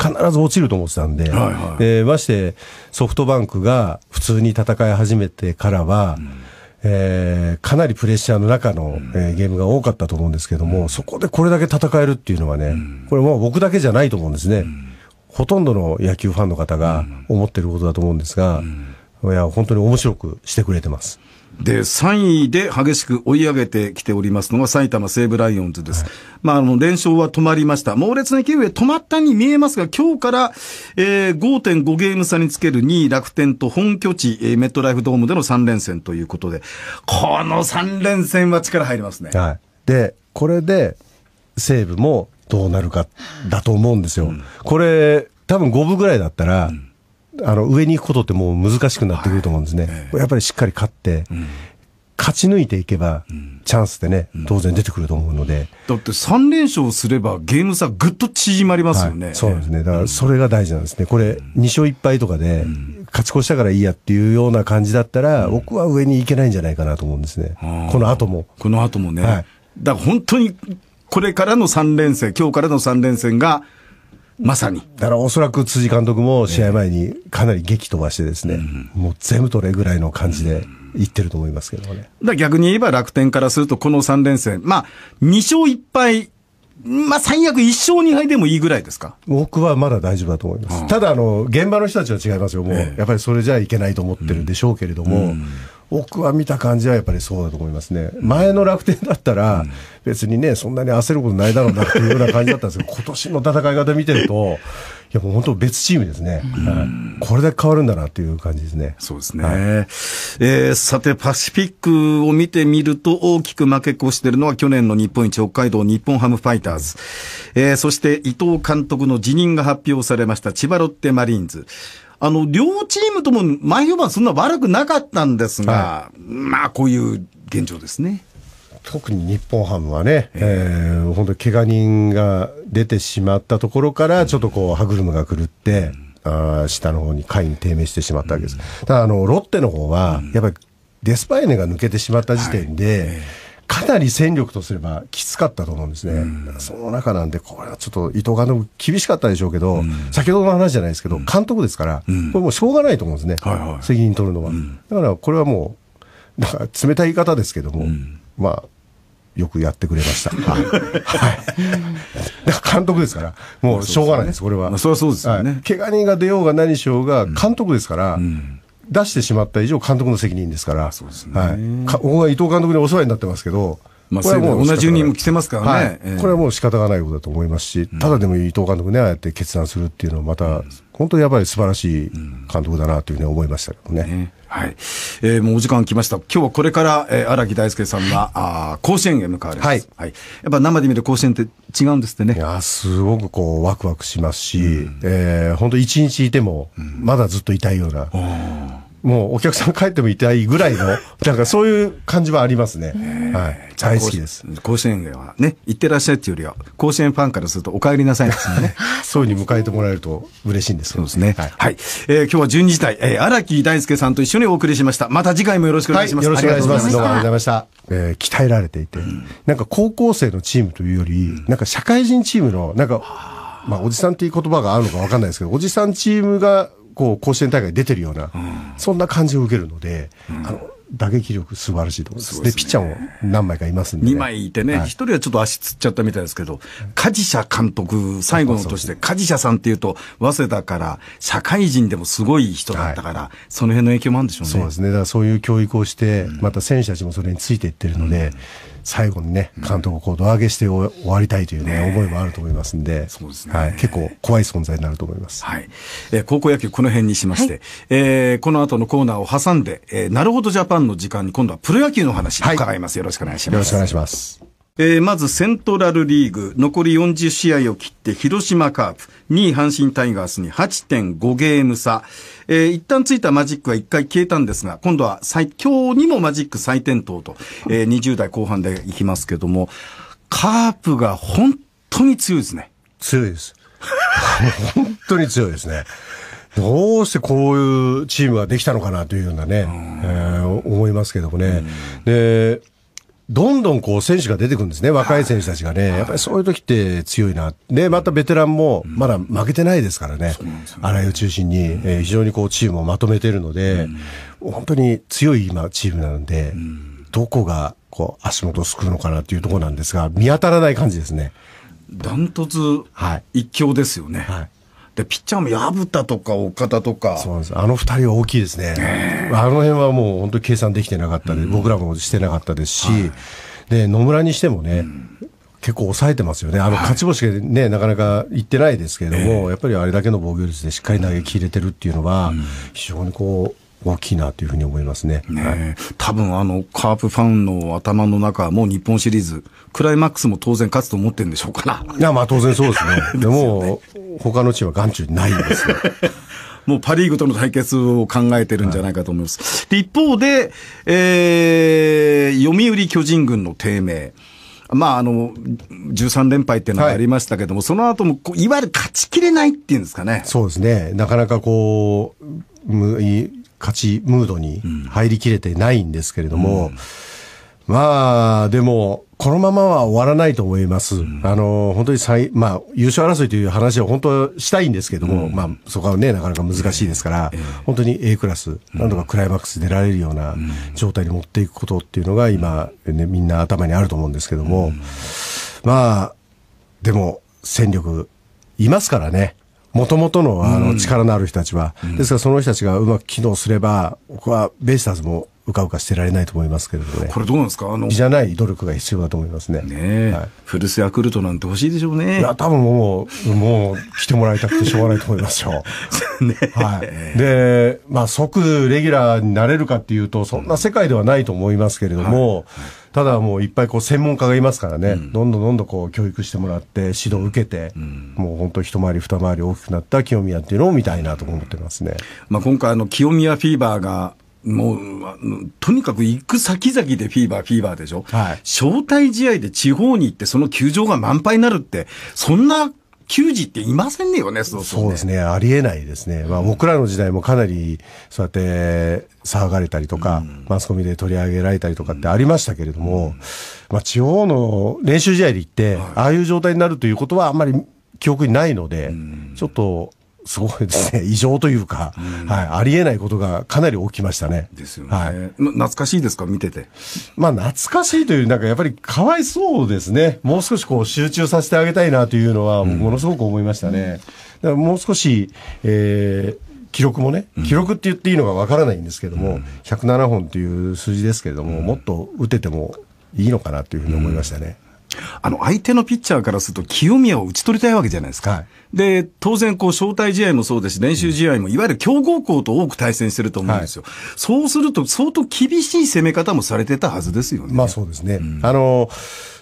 [SPEAKER 2] 必ず落ちると思ってたんで、はいはい、えー、ましてソフトバンクが普通に戦い始めてからは、えー、かなりプレッシャーの中の、えー、ゲームが多かったと思うんですけども、そこでこれだけ戦えるっていうのはね、これもう僕だけじゃないと思うんですね。ほとんどの野球ファンの方が思ってることだと思うんですが、いや、本当に面白くしてくれてます。
[SPEAKER 1] で、3位で激しく追い上げてきておりますのが埼玉西武ライオンズです。はい、まあ、あの、連勝は止まりました。猛烈な勢いで止まったに見えますが、今日から、えー、5.5ゲーム差につける2位楽天と本拠地、えー、メットライフドームでの3連戦ということで、この3連戦は力入りますね。はい。
[SPEAKER 2] で、これで、西武もどうなるかだと思うんですよ。うん、これ、多分5分ぐらいだったら、うんあの上に行くことってもう難しくなってくると思うんですね。はいえー、やっぱりしっかり勝って、うん、勝ち抜いていけば、うん、チャンスでね、当然出てくると思うので。
[SPEAKER 1] だって3連勝すれば、ゲーム差ぐっと縮まりますよね、はい、
[SPEAKER 2] そうですね。だからそれが大事なんですね。これ、2勝1敗とかで、勝ち越したからいいやっていうような感じだったら、うん、僕は上に行けないんじゃないか
[SPEAKER 1] なと思うんですね。この
[SPEAKER 2] 後も。この後もね。はい、
[SPEAKER 1] だから本当に、これからの3連戦、今日からの3連戦が、まさに。
[SPEAKER 2] だからおそらく辻監督も試合前にかなり激飛ばしてですね、えー、もう全部取れぐらいの感じで言ってると思いますけど
[SPEAKER 1] ね。だ逆に言えば楽天からするとこの3連戦、まあ2勝1敗、まあ最悪1勝2敗でもいいぐらいですか
[SPEAKER 2] 僕はまだ大丈夫だと思います。ただあの、現場の人たちは違いますよ。もう、やっぱりそれじゃいけないと思ってるんでしょうけれども、うん僕は見た感じはやっぱりそうだと思いますね。前の楽天だったら、別にね、そんなに焦ることないだろうなっていうような感じだったんですけど、今年の戦い方見てると、いやもう本当別チームですね、これだけ変わるんだなっていう感じですね。そうです
[SPEAKER 1] ね。はい、えー、さて、パシフィックを見てみると大きく負け越してるのは去年の日本一北海道日本ハムファイターズ。えー、そして伊藤監督の辞任が発表されました千葉ロッテマリーンズ。あの、両チームとも前評判そんな悪くなかったんですが、はい、まあ、こういう現状ですね。特に日本ハムはね、えー、えー、本当に怪我
[SPEAKER 2] 人が出てしまったところから、ちょっとこう、歯車が狂って、うん、あ下の方に下位に低迷してしまったわけです。うん、ただ、あの、ロッテの方は、やっぱりデスパイネが抜けてしまった時点で、はいえーかなり戦力とすればきつかったと思うんですね、うん、その中なんで、これはちょっと伊藤監督、厳しかったでしょうけど、うん、先ほどの話じゃないですけど、監督ですから、これもうしょうがないと思うんですね、はいはい、責任取るのは。だからこれはもう、冷たい言い方ですけども、まあ、よくやってくれました。はい。監督ですから、もうしょうがないです、これは。まあ、それはそうですよね。怪我人が出ようが何しようが、監督ですから、うん出してしまった以上、監督の責任ですから、そうですねはい、僕は伊藤監督にお世話になってますけど、まあ、これはもう同じユも
[SPEAKER 1] 来てますからね、はいえー、これ
[SPEAKER 2] はもう仕方がないことだと思いますし、ただでも伊藤監督ね、ああやって決断するっていうのは、また、本当にやっぱり素晴らしい監督だなというふうに思いましたけどね。ねはい、
[SPEAKER 1] えー、もうお時間来ました。今日はこれから、えー、荒木大輔さんが、ああ甲子園へ向かわれます、はい。はい。やっぱ生で見る甲子園って違うんですってね。いや、すごくこう、ワクワクしますし、うん、えー、本当一日いても、
[SPEAKER 2] まだずっといたいような。うんもうお客さん帰っても痛いぐらいの、なんかそういう
[SPEAKER 1] 感じはありますね。はい。大好きです。甲子園はね、行ってらっしゃいっていうよりは、甲子園ファンからするとお帰りなさいですね。そういうふうに迎えてもらえると嬉しいんですそうですね。はい。はい、えー、今日は12時台、えー、荒木大輔さんと一緒にお送りしました。また次回もよろしくお願いします。はい、よろしくお願いします。どうもありがとうご
[SPEAKER 2] ざいました。えー、鍛えられていて、うん、なんか高校生のチームというより、うん、なんか社会人チームの、なんか、まあ、おじさんっていう言葉があるのか分かんないですけど、おじさんチームがこう甲子園大会出てるような、うん、そんな感じを受けるので、うん、あの打撃力素晴ら
[SPEAKER 1] しいと思います。で、ね、ピッチャーも何枚かいますんで、ね。2枚いてね、はい、1人はちょっと足つっちゃったみたいですけど、梶社監督、最後の年で、梶社さんっていうと、早稲田から、社会人でもすごい人だったから、はい、その辺の影響もあるんでしょうね。そうです
[SPEAKER 2] ね。だからそういう教育をして、また選手たちもそれについていってるので、うん最後にね、監督をこう、胴上げして終わりたいという、ね思いもあると思いますんで、そうですね、はい、結構怖い存在になると思います。はい。え高校野球この
[SPEAKER 1] 辺にしまして、はい、えー、この後のコーナーを挟んで、えー、なるほどジャパンの時間に今度はプロ野球の話伺います。はい、よろしくお願いします。よろしくお願いします。えー、まずセントラルリーグ、残り40試合を切って広島カープ、2位阪神タイガースに8.5ゲーム差。えー、一旦ついたマジックは1回消えたんですが、今度は最強にもマジック再点灯と、えー、20代後半でいきますけども、カープが本当に強いですね。強いです。本当に強いですね。ど
[SPEAKER 2] うしてこういうチームができたのかなというようなね、えー、思いますけどもね。でどんどんこう選手が出てくるんですね、若い選手たちがね。やっぱりそういう時って強いな。で、またベテランもまだ負けてないですからね。ら井を中心に、え非常にこうチームをまとめてるので、本当に強い今チームなので、どこがこう足元をすくうのかなっていうところなんですが、見当たらない感じですね。
[SPEAKER 1] ダントツ一強ですよね。はい、はいでピッチャーも薮田とか岡田とかそうなんですあ
[SPEAKER 2] の2人は大きいですね、えー、あの辺はもう本当に計算できてなかったで、うん、僕らもしてなかったですし、はい、で野村にしてもね、うん、結構抑えてますよね、あの勝ち星がね、はい、なかなかいってないですけれども、えー、やっぱりあれだけの防御率でしっかり投げ切れてるってい
[SPEAKER 1] うのは、非常にこう、大きいなというふうに思いますね。ね、え。多分あの、カープファンの頭の中はもう日本シリーズ、クライマックスも当然勝つと思ってるんでしょうかな。いや、まあ当然そうですね。で でも、他のチームは眼中にないんですよ。もうパリーグとの対決を考えてるんじゃないかと思います。はい、一方で、えー、読売巨人軍の低迷。まあ、あの、13連敗っていうのがありましたけども、はい、その後も、いわゆる勝ちきれないっていうんですかね。そうですね。なかなかこ
[SPEAKER 2] う、勝ちムードに入りきれてないんですけれども、うん、まあ、でも、このままは終わらないと思います。うん、あの、本当に最、まあ、優勝争いという話を本当したいんですけども、うん、まあ、そこはね、なかなか難しいですから、えーえー、本当に A クラス、なんとかクライマックス出られるような状態に持っていくことっていうのが今、ね、みんな頭にあると思うんですけども、まあ、でも、戦力、いますからね。もともとのあの力のある人たちは、ですからその人たちがうまく機能すれば、僕はベイスターズもうかうかしてられないと思いますけれどもね。これどうなんですかあの。じゃない努力が必要だと思いますね。ねえ。はい、古巣ヤクルトなんて欲しいでしょうね。いや、多分もう、もう来てもらいたくてしょうがないと思いますよ。ね、はい。で、まあ即レギュラーになれるかっていうと、そんな世界ではないと思いますけれども、うんはいただもういっぱいこう専門家がいますからね、うん、どんどんどんどんこう教育してもらって、指導を受けて、うん、もう本当一回り二回り大きくなった清宮っていうのを見たいなと思ってますね。
[SPEAKER 1] うん、まあ今回あの清宮フィーバーがもう、とにかく行く先々でフィーバー、フィーバーでしょ、はい、招待試合で地方に行って、その球場が満杯になるって、そんな球児っていませんよね、そう、ね、そうです
[SPEAKER 2] ね、ありえないですね、まあ、僕らの時代もかなりそうやって騒がれたりとか、うん、マスコミで取り上げられたりとかってありましたけれども、うん、まあ、地方の練習試合で行って、はい、ああいう状態になるということは、あんまり記憶にないので、うん、ちょっとすごいですね、異常というか、うん、はい、ありえないことがかなり起きましたね。ですよね。はい、懐かしいですか、見てて。まあ、懐かしいという、なんかやっぱりかわいそうですね、もう少しこう集中させてあげたいなというのは、ものすごく思いましたね。うん、だからもう少し、えー、記録もね、記録って言っていいのかわからないんですけども、うん、107本という数字ですけれども、もっ
[SPEAKER 1] と打ててもいいのかなというふうに思いましたね。あの、相手のピッチャーからすると清宮を打ち取りたいわけじゃないですか。はい、で、当然、こう、招待試合もそうですし、練習試合も、いわゆる強豪校と多く対戦してると思うんですよ。はい、そうすると、相当厳しい攻め方もされてたはずですよね。まあそうですね。うん、あの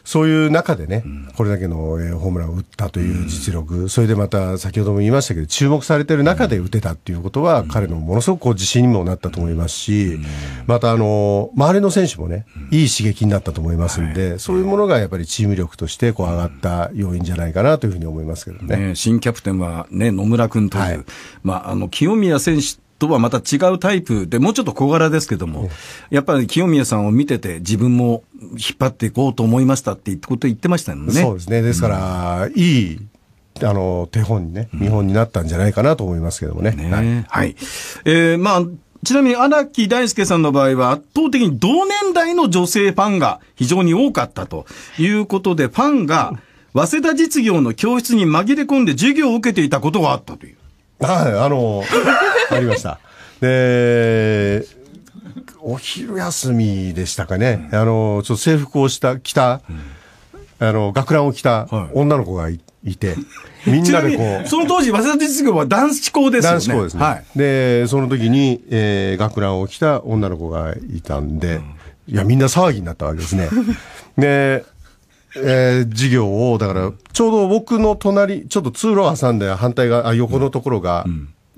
[SPEAKER 1] そういう中でね、
[SPEAKER 2] これだけの、ホームランを打ったという実力、それでまた先ほども言いましたけど、注目されてる中で打てたっていうことは、彼のものすごく自信にもなったと思いますし、また、あの周りの選手もね、いい刺激になったと思いますんで、そういうものがやっぱりチーム力としてこう上がった要因じゃな
[SPEAKER 1] いかなというふうに思いますけどね。ね新キャプテンは、ね、野村君という、はい、まあ、あの清宮選手とはまた違うタイプで、もうちょっと小柄ですけども、やっぱり清宮さんを見てて、自分も引っ張っていこうと思いましたってこと言ってましたよね。そうですね。ですか
[SPEAKER 2] ら、う
[SPEAKER 1] ん、いいあの、手本にね、見本になったんじゃないかなと思いますけどもね。ねはい。はい、えー、まあ、ちなみに荒木大輔さんの場合は圧倒的に同年代の女性ファンが非常に多かったということで、ファンが早稲田実業の教室に紛れ込んで授業を受けていたことがあったという。はい、あの、
[SPEAKER 2] ありました。で、お昼休みでしたかね、うん、あの、ちょっと制服をした、着た、うん、あの、学ランを着た女の子がい, て、みんなでこう。そ
[SPEAKER 1] の当時、早稲田実業は男子校ですよね。男子校ですね。は
[SPEAKER 2] い、で、その時に、えー、学ランを着た女の子がいたんで、うん、いや、みんな騒ぎになったわけですね。で、えー、事業を、だから、ちょうど僕の隣、ちょっと通路挟んで反対側、あ横のところが、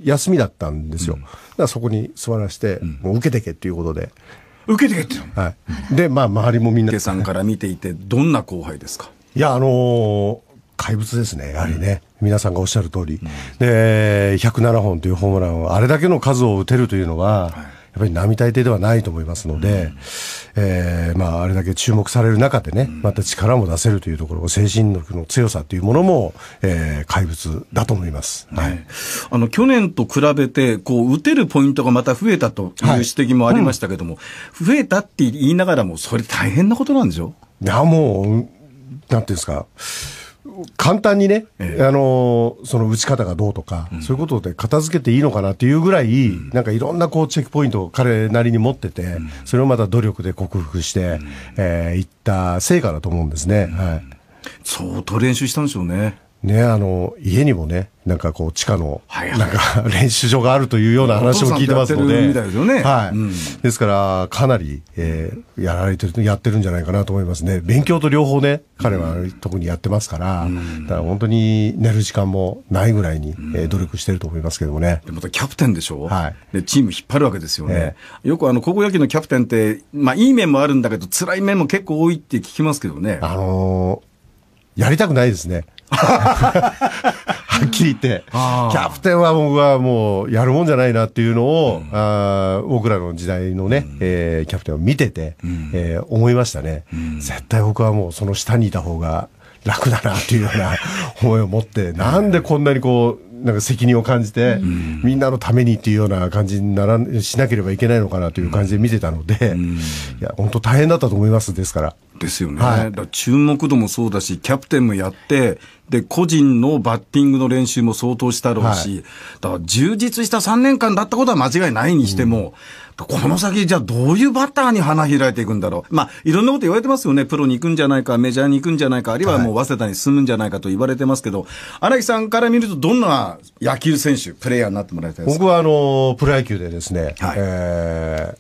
[SPEAKER 2] 休みだったんですよ。だからそこに座らして、もう受けてけっていうことで。受けてけっては
[SPEAKER 1] い。で、まあ、周りもみんな。池さんから見ていて、どんな後輩ですか
[SPEAKER 2] いや、あのー怪物ですね、やはりね、うん、皆さんがおっしゃる通り、うん、で107本というホームランを、あれだけの数を打てるというのは、はいぱり並大抵ではないと思いますので、えー、まあ、あれだけ注目される中でね、また力も出せるというところ、精神力の強さというものも、えー、怪物だと思います。はい。
[SPEAKER 1] あの、去年と比べて、こう、打てるポイントがまた増えたという指摘もありましたけれども、はいうん、増えたって言いながらも、それ大変なことなんでしょいや、
[SPEAKER 2] もう、なんていうんですか、簡単にね、ええ、あのその打ち方がどうとか、うん、そういうことで片付けていいのかなっていうぐらい、うん、なんかいろんなこうチェックポイントを彼なりに持ってて、うん、それをまた努力で克服して、うん、えー、いった成果だと思うんですね。はい、相当練習したんでしょうね。ね、あの家にもね、なんかこう地下の、なんか 練習場があるというような話も聞いてますので、ですから、かなり、えー、やられてる、やってるんじゃないかなと思いますね、勉強と両方ね、彼は特にやってますから、うん、だ
[SPEAKER 1] から本当に寝る時間もないぐらいに、うん、えー、努力してると思いますけどもね。またキャプテンでしょ、はい、でチーム引っ張るわけですよね、えー、よくあの高校野球のキャプテンって、まあ、いい面もあるんだけど、辛い面も結構多いって聞きますけどね。あのー、やりたくないですね。はっきり言って、キャプテンは僕はもうやるもんじゃな
[SPEAKER 2] いなっていうのを、うん、あ僕らの時代のね、うん、えー、キャプテンを見てて、うん、えー、思いましたね、うん、絶対僕はもうその下にいた方が楽だなっていうような 思いを持って、なんでこんなにこう、なんか責任を感じて、うん、みんなのためにっていうような感じにならしなければいけないのかなという感じで見てたので、いや、本当大変だったと思います、ですから。ですよね、はい、
[SPEAKER 1] だ注目度もそうだし、キャプテンもやって、で個人のバッティングの練習も相当したろうし、はい、だから充実した3年間だったことは間違いないにしても、うん、この先、じゃあどういうバッターに花開いていくんだろう、まあ、いろんなこと言われてますよね、プロに行くんじゃないか、メジャーに行くんじゃないか、あるいはもう早稲田に進むんじゃないかと言われてますけど、荒、はい、木さんから見ると、どんな野球選手、プレーヤーになってもらいたいです
[SPEAKER 2] か僕はあのプロ野球でですね、はい、えー、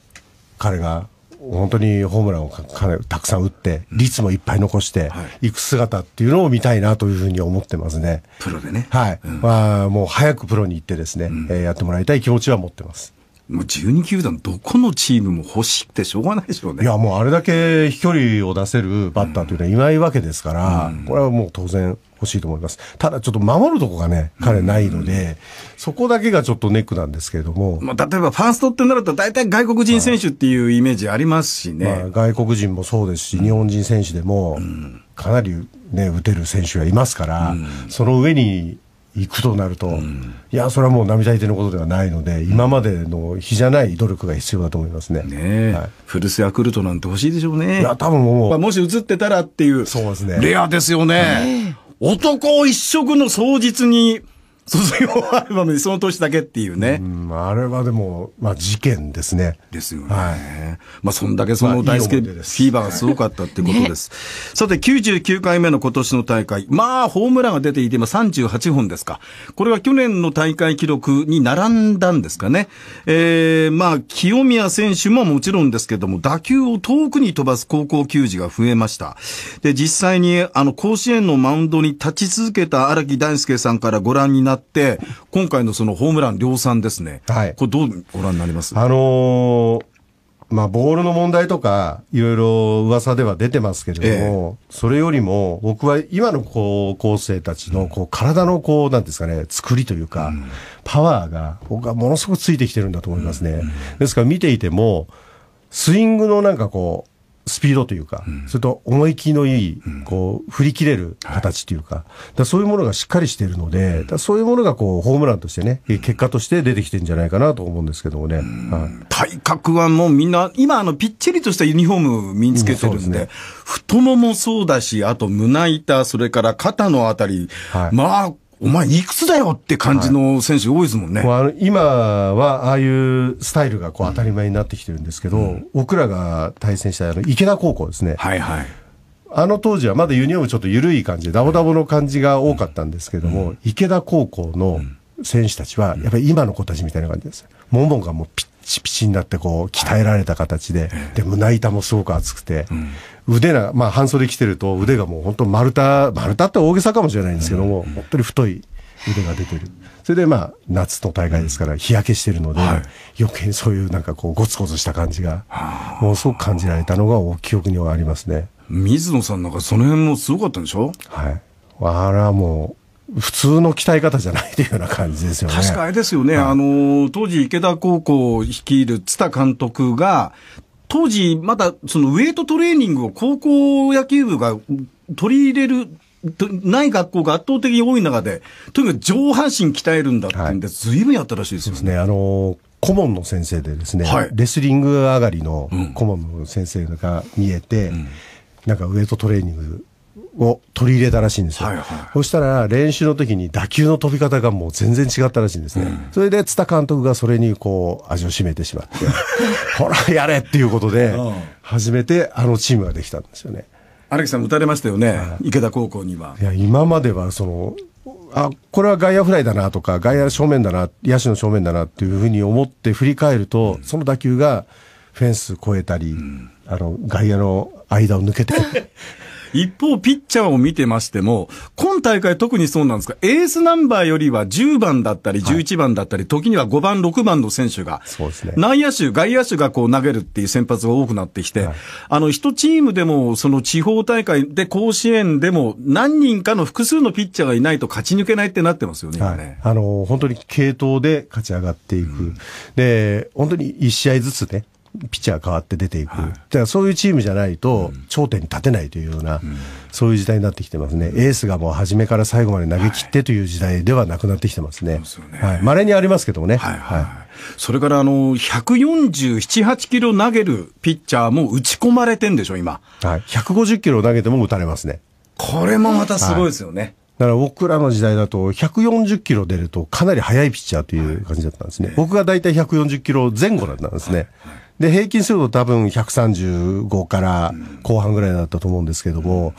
[SPEAKER 2] 彼が本当にホームランをかたくさん打って、率もいっぱい残して、いく姿っていうのを見たいなというふうに思ってますね。プロでね。はい。うん、まあ、もう早くプロに行ってですね、うん、えー、やってもらいたい気持ちは持ってます。もう12球団、どこ
[SPEAKER 1] のチームも欲しくてしょうがないでしょうね。
[SPEAKER 2] いや、もうあれだけ飛距離を出せるバッターというのはいないわけですから、うん、これはもう当然欲しいと思います。ただちょっと守るとこがね、彼ないので、そこだけがちょっとネックなんですけれど
[SPEAKER 1] も。まあ、例えばファーストってなると大体外国人選手っていうイメージありますしね。まあ、
[SPEAKER 2] 外国人もそうですし、日本人選手でも、かなりね、打てる選手がいますから、その上に、行くとなると、うん、いや、それはもう並大抵のことではないので、今までの比じゃない努力が必要だと思いますね。ねはい、古巣ヤクルトなんて欲しいでしょ
[SPEAKER 1] うね。いや、多分もう。まあ、もし映ってたらっていう。そうですね。レアですよね。男一色の双日に、卒業アルバムにその年だけっていうね。うん、あれはでも、まあ事件ですね。ですよね。はい、まあそんだけその大好きフィーバーがすごかったってことです。ね、さて、99回目の今年の大会。まあ、ホームランが出ていて今38本ですか。これは去年の大会記録に並んだんですかね。えー、まあ、清宮選手ももちろんですけども、打球を遠くに飛ばす高校球児が増えました。で、実際にあの甲子園のマウンドに立ち続けた荒木大輔さんからご覧になってって、今回のそのホームラン量産ですね。はい。これどうご覧になります
[SPEAKER 2] あのー、まあ、ボールの問題とか、いろいろ噂では出てますけれども、えそれよりも、僕は今の高校生たちの、こう、体の、こう、なんですかね、作りというか、パワーが、僕はものすごくついてきてるんだと思いますね。ですから見ていても、スイングのなんかこう、スピードというか、うん、それと思い切りのいい、こう、振り切れる形というか、だそういうものがしっかりしているので、だそういうものがこう、ホームランとしてね、結果として出てきてるんじゃないかなと思うんですけどもね。はい、
[SPEAKER 1] 体格はもうみんな、今あの、ぴっちりとしたユニフォーム身につけてるんで、うんでね、太もももそうだし、あと胸板、それから肩のあたり、はい、まあ、お前いくつだよって感じの選手多いですもんね。はい、今は
[SPEAKER 2] ああいうスタイルがこう当たり前になってきてるんですけど、うん、僕らが対戦したあの池田高校ですね。はいはい。あの当時はまだユニオンームちょっと緩い感じ、で、ダボダボの感じが多かったんですけども、うん、池田高校の選手たちは、やっぱり今の子たちみたいな感じです。モンモンがもうぴっチピチになってこう鍛えられた形で、で胸板もすごく厚くて、腕が、まあ、半袖着てると腕がもう本当丸太丸太って大げさかもしれないんですけども、本当に太い腕が出てる。それでまあ夏の大会ですから日焼けしてるので、余計にそういうなんかこうゴツゴツした感じがものすごく感じられたのが記憶にはありますね。水野さんなんかその辺もすごかったんでしょはい。あれはも普通の鍛え方じゃないというような感じですよね。確
[SPEAKER 1] かあれですよね。はい、あの、当時池田高校を率いる津田監督が、当時まだそのウェイトトレーニングを高校野球部が取り入れる、ない学校が圧倒的に多い中で、とにかく上半身鍛えるんだってんで、ずいぶんやったらしいですよね。はい、そうですね。あの顧問の先生でですね、はい、
[SPEAKER 2] レスリング上がりの顧問の先生が見えて、うん、なんかウエイトトレーニングを取り入れたらしいんですよ。はいはい、そしたら練習の時に打球の飛び方がもう全然違ったらしいんですね。うん、それで津田監督がそれにこう味を占めてしまって、ほ らやれっていうことで、初めてあのチームができたんですよね。
[SPEAKER 1] 荒木さん打たれましたよね、
[SPEAKER 2] 池田高校には。いや、今まではその、あ、これは外野フライだなとか、外野正面だな、野手の正面だなっていうふうに思って振り返ると、うん、その打球がフェンス越えたり、うん、あの、外野
[SPEAKER 1] の間を抜けて 一方、ピッチャーを見てましても、今大会特にそうなんですが、エースナンバーよりは10番だったり、11番だったり、はい、時には5番、6番の選手が、そうですね、内野手、外野手がこう投げるっていう先発が多くなってきて、はい、あの、一チームでも、その地方大会で甲子園でも、何人かの複数のピッチャーがいないと勝ち抜けないってなってますよね、はい、
[SPEAKER 2] ねあの、本当に系統で勝ち上がっていく。うん、で、本当に1試合ずつね、ピッチャー変わって出ていく、はい、だそういうチームじゃないと、頂点に立てないというような、うん、そういう時代になってきてますね、うん、エースがもう初めから最後
[SPEAKER 1] まで投げ切ってという時代ではなくなってきてますね、まれ、ねはい、稀にありますけどもね。はい、はい、それからあの147、8キロ投げるピッチャーも打ち込まれてんでしょ、今、はい、150キロ投げても打たれますね。これもまたすごいですよね。
[SPEAKER 2] だから僕らの時代だと140キロ出るとかなり速いピッチャーという感じだったんですね。僕が大体140キロ前後だったんですね。はいはいで、平均すると多分135から後半ぐらいだったと思うんですけども、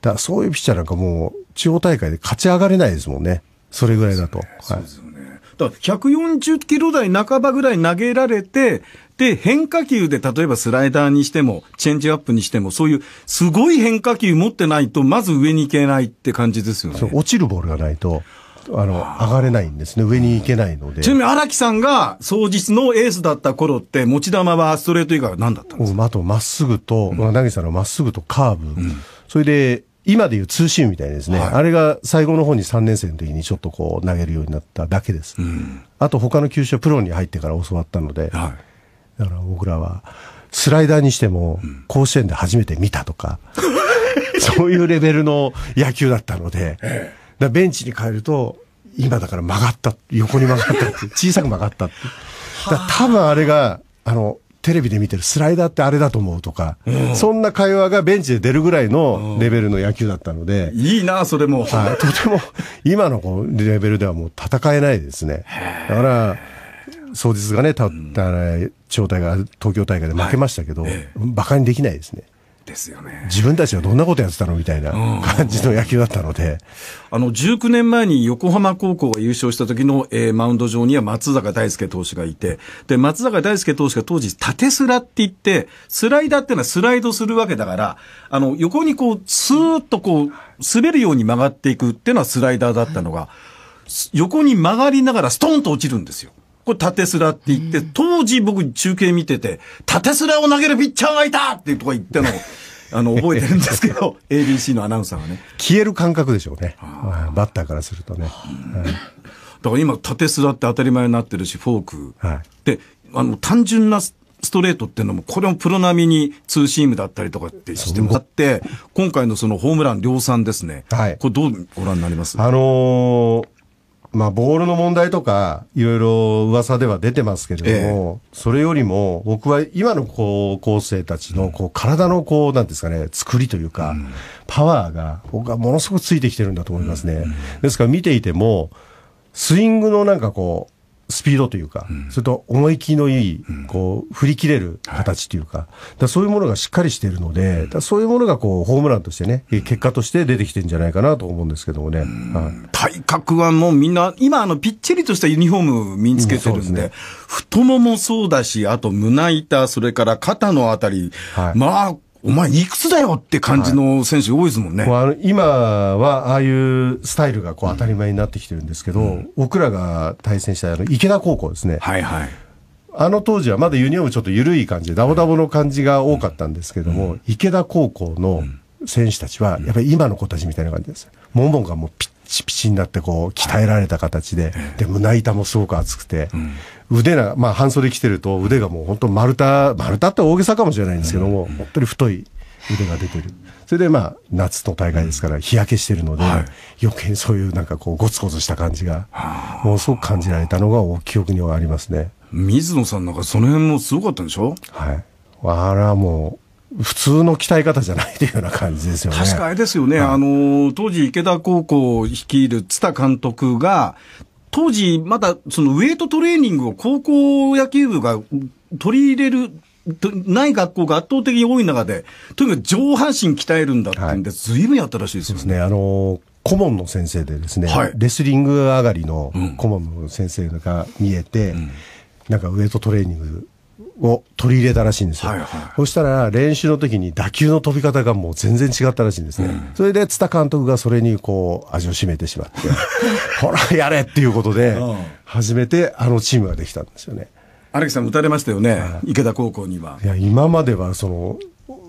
[SPEAKER 2] だそういうピッチャーなんかもう、地方大会で勝ち上がれないですもんね。それぐらいだと。そうですよね。はい、
[SPEAKER 1] だから140キロ台半ばぐらい投げられて、で、変化球で例えばスライダーにしても、チェンジアップにしても、そういうすごい変化球持ってないと、まず上に行けないって感じですよね。落ちるボールがないと。あの、上がれないんですね。上に行けないので。ちなみに荒木さんが総実のエースだった頃って、持ち球はストレート以外は
[SPEAKER 2] 何だったんですかあと、まっすぐと、うん、投げたのまっすぐとカーブ。うん、それで、今でいうツーシームみたいですね、はい、あれが最後の方に3年生の時にちょっとこう投げるようになっただけです。うん、あと他の球種はプロに入ってから教わったので、はい、だから僕らはスライダーにしても甲子園で初めて見たとか、そういうレベルの野球だったので、ええだベンチに変えると、今だから曲がった、横に曲がったって、小さく曲がったって。だ多分あれが、あの、テレビで見てるスライダーってあれだと思うとか、うん、そんな会話がベンチで出るぐらいのレベルの野球だったので。うん、いいな、それも。はい、とても、今のこうレベルではもう戦えないですね。だから、総日がね、たった、地方大会、東京大会で負けましたけど、はい、馬鹿にできないですね。ですよね。自分たちはどんなことやってたのみたいな感じの野球だったので。
[SPEAKER 1] あの、19年前に横浜高校が優勝した時の、えー、マウンド上には松坂大輔投手がいて、で、松坂大輔投手が当時、縦スラって言って、スライダーっていうのはスライドするわけだから、あの、横にこう、スーッとこう、滑るように曲がっていくっていうのはスライダーだったのが、横に曲がりながらストンと落ちるんですよ。これ縦スラって言って、当時僕中継見てて、縦スラを投げるピッチャーがいたっていうとこ行っての。あの覚えてるんですけど ABC のアナウンサーがね消える感覚でしょうね
[SPEAKER 2] バッターからするとね、
[SPEAKER 1] だから今縦すラって当たり前になってるしフォーク、はい、であの単純なストレートっていうのも、これもプロ並みにツーシームだったりとかってしてもらって、今回のそのホームラン量産ですね、はい、これどうご覧になりますあのー、
[SPEAKER 2] まあ、ボールの問題とか、いろいろ噂では出てますけれども、ええ、それよりも、僕は今の高校生たちの、こう、体の、こう、なんですかね、作りというか、パワーが、僕はものすごくついてきてるんだと思いますね。ですから見ていても、スイングのなんかこう、スピードというか、うん、それと思い切りのいい、こう、振り切れる形というか、だそういうものがしっかりしているので、だそういうものがこう、ホームランとしてね、結果として出てきてるんじゃないかなと思うんですけどもね。はい、
[SPEAKER 1] 体格はもうみんな、今あの、ぴっちりとしたユニフォーム身につけてるんで、うんでね、太もももそうだし、あと胸板、それから肩のあたり、はい、まあ、お前いくつだよって感じの選手多いですもんね。はい、今はああいう
[SPEAKER 2] スタイルがこう当たり前になってきてるんですけど、うん、僕らが対戦したあの池田高校ですね。はいはい。あの当時はまだユニオンームちょっと緩い感じで、ダボダボの感じが多かったんですけども、うん、池田高校の選手たちは、やっぱり今の子たちみたいな感じです。モンモンがもうぴチピチになってこう鍛えられた形で、で胸板もすごく厚くて、腕が、まあ、半袖着てると腕がもう本当丸太丸太って大げさかもしれないんですけども、本当に太い腕が出てる。それでまあ夏の大会ですから日焼けしてるので、余計にそういうなんかこうゴツゴツした感じがものすごく感じられたのが記憶にはありますね。
[SPEAKER 1] 水野さんなんかその辺もすごかったんでしょはい。あらもう、普通の鍛え方じゃないというような感じですよね。確かあれですよね。はい、あの、当時池田高校を率いる津田監督が、当時まだそのウェイトトレーニングを高校野球部が取り入れる、ない学校が圧倒的に多い中で、とにかく上半身鍛えるんだってんで、ずい、ぶんやったらしいですよね。そうですね。あの顧問の先
[SPEAKER 2] 生でですね、はい、レスリング上がりの顧問の先生が見えて、うん、なんかウエイトトレーニングを取り入れたらしいんですよ。はいはい、そしたら練習の時に打球の飛び方がもう全然違ったらしいんですね。うん、それで津田監督がそれにこう味を占めてしまって、ほ らやれっていうことで、初めてあのチームができたんですよ
[SPEAKER 1] ね。荒木さん打たれましたよね、
[SPEAKER 2] 池田高校には。いや、今まではその、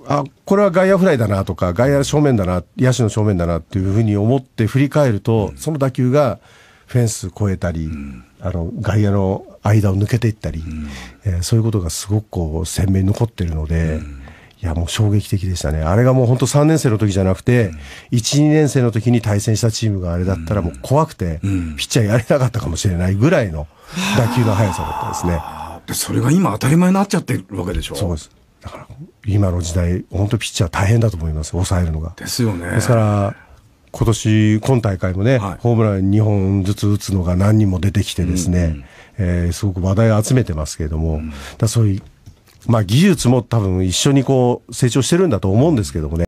[SPEAKER 2] あ、これは外野フライだなとか、外野正面だな、野手の正面だなっていうふうに思って振り返ると、うん、その打球がフェンス越えたり、うんあの外野の間を抜けていったり、うん、えー、そういうことがすごくこう鮮明に残ってるので、うん、いやもう衝撃的でしたね、あれがもう本当、3年生の時じゃなくて、うん、1、2年生の時に対戦したチームがあれだったら、もう怖くて、ピッチャーやれなかったかもしれないぐらいの打球の速さだったですね。でそれが今、当たり前になっちゃってるわけでしょ。そうですだから今の時代、本当、ピッチャー大変だと思います、抑えるのが。ですよね。ですから、今年今大会もね、はい、ホームラン2本ずつ打つのが何人も出てきてですね、うんうん、えー、すごく話題を集めてますけれども、うん、だそういう、まあ、技術も多分一緒にこう成長してるんだと思うんですけどもね。